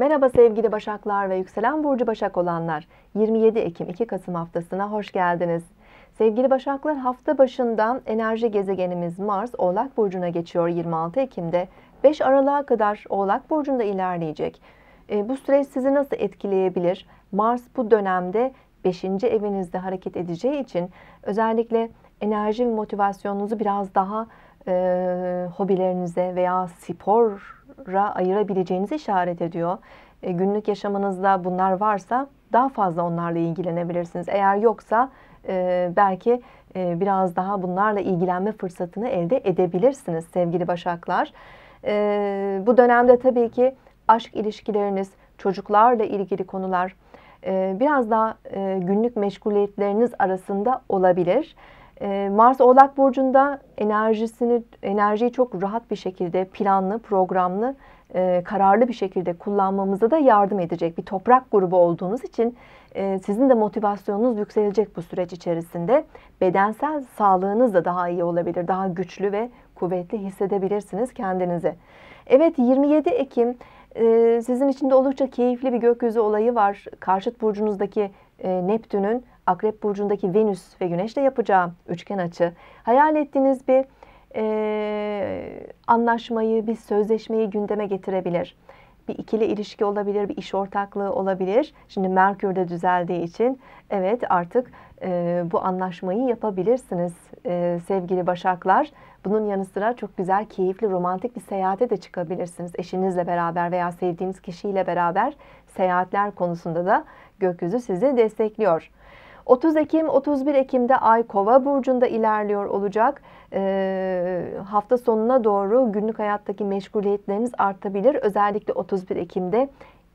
Merhaba sevgili Başaklar ve Yükselen Burcu Başak olanlar. 27 Ekim 2 Kasım haftasına hoş geldiniz. Sevgili Başaklar hafta başından enerji gezegenimiz Mars Oğlak Burcu'na geçiyor 26 Ekim'de. 5 Aralık'a kadar Oğlak Burcu'nda ilerleyecek. E, bu süreç sizi nasıl etkileyebilir? Mars bu dönemde 5. evinizde hareket edeceği için özellikle enerji ve motivasyonunuzu biraz daha e, hobilerinize veya spor ra ayırabileceğinizi işaret ediyor. E, günlük yaşamınızda bunlar varsa daha fazla onlarla ilgilenebilirsiniz. Eğer yoksa e, belki e, biraz daha bunlarla ilgilenme fırsatını elde edebilirsiniz sevgili başaklar. E, bu dönemde tabii ki aşk ilişkileriniz, çocuklarla ilgili konular e, biraz daha e, günlük meşguliyetleriniz arasında olabilir. E, e, Mars Oğlak burcunda enerjisini enerjiyi çok rahat bir şekilde planlı, programlı, e, kararlı bir şekilde kullanmamıza da yardım edecek bir toprak grubu olduğunuz için e, sizin de motivasyonunuz yükselecek bu süreç içerisinde. Bedensel sağlığınız da daha iyi olabilir. Daha güçlü ve kuvvetli hissedebilirsiniz kendinizi. Evet 27 Ekim e, sizin için de oldukça keyifli bir gökyüzü olayı var. Karşıt burcunuzdaki Neptün'ün Akrep Burcu'ndaki Venüs ve Güneş'le yapacağım üçgen açı hayal ettiğiniz bir e, anlaşmayı, bir sözleşmeyi gündeme getirebilir. Bir ikili ilişki olabilir, bir iş ortaklığı olabilir. Şimdi Merkür de düzeldiği için evet artık e, bu anlaşmayı yapabilirsiniz e, sevgili Başaklar. Bunun yanı sıra çok güzel, keyifli, romantik bir seyahate de çıkabilirsiniz. Eşinizle beraber veya sevdiğiniz kişiyle beraber seyahatler konusunda da gökyüzü sizi destekliyor. 30 Ekim 31 Ekim'de Ay Kova burcunda ilerliyor olacak. E, hafta sonuna doğru günlük hayattaki meşguliyetleriniz artabilir. Özellikle 31 Ekim'de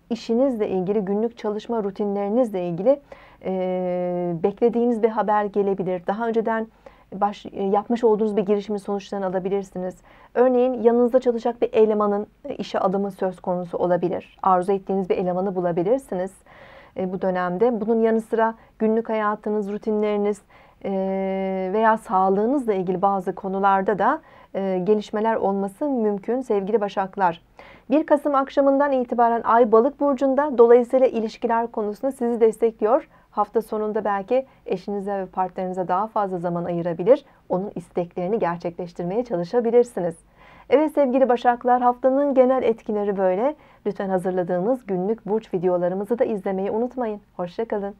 işinizle ilgili, günlük çalışma rutinlerinizle ilgili e, beklediğiniz bir haber gelebilir. Daha önceden baş, yapmış olduğunuz bir girişimin sonuçlarını alabilirsiniz. Örneğin yanınızda çalışacak bir elemanın işe adımı söz konusu olabilir. Arzu ettiğiniz bir elemanı bulabilirsiniz e, bu dönemde. Bunun yanı sıra günlük hayatınız, rutinleriniz e, veya sağlığınızla ilgili bazı konularda da e, gelişmeler olması mümkün sevgili Başaklar. 1 Kasım akşamından itibaren Ay Balık burcunda dolayısıyla ilişkiler konusunda sizi destekliyor. Hafta sonunda belki eşinize ve partnerinize daha fazla zaman ayırabilir. Onun isteklerini gerçekleştirmeye çalışabilirsiniz. Evet sevgili Başaklar haftanın genel etkileri böyle. Lütfen hazırladığımız günlük burç videolarımızı da izlemeyi unutmayın. Hoşçakalın.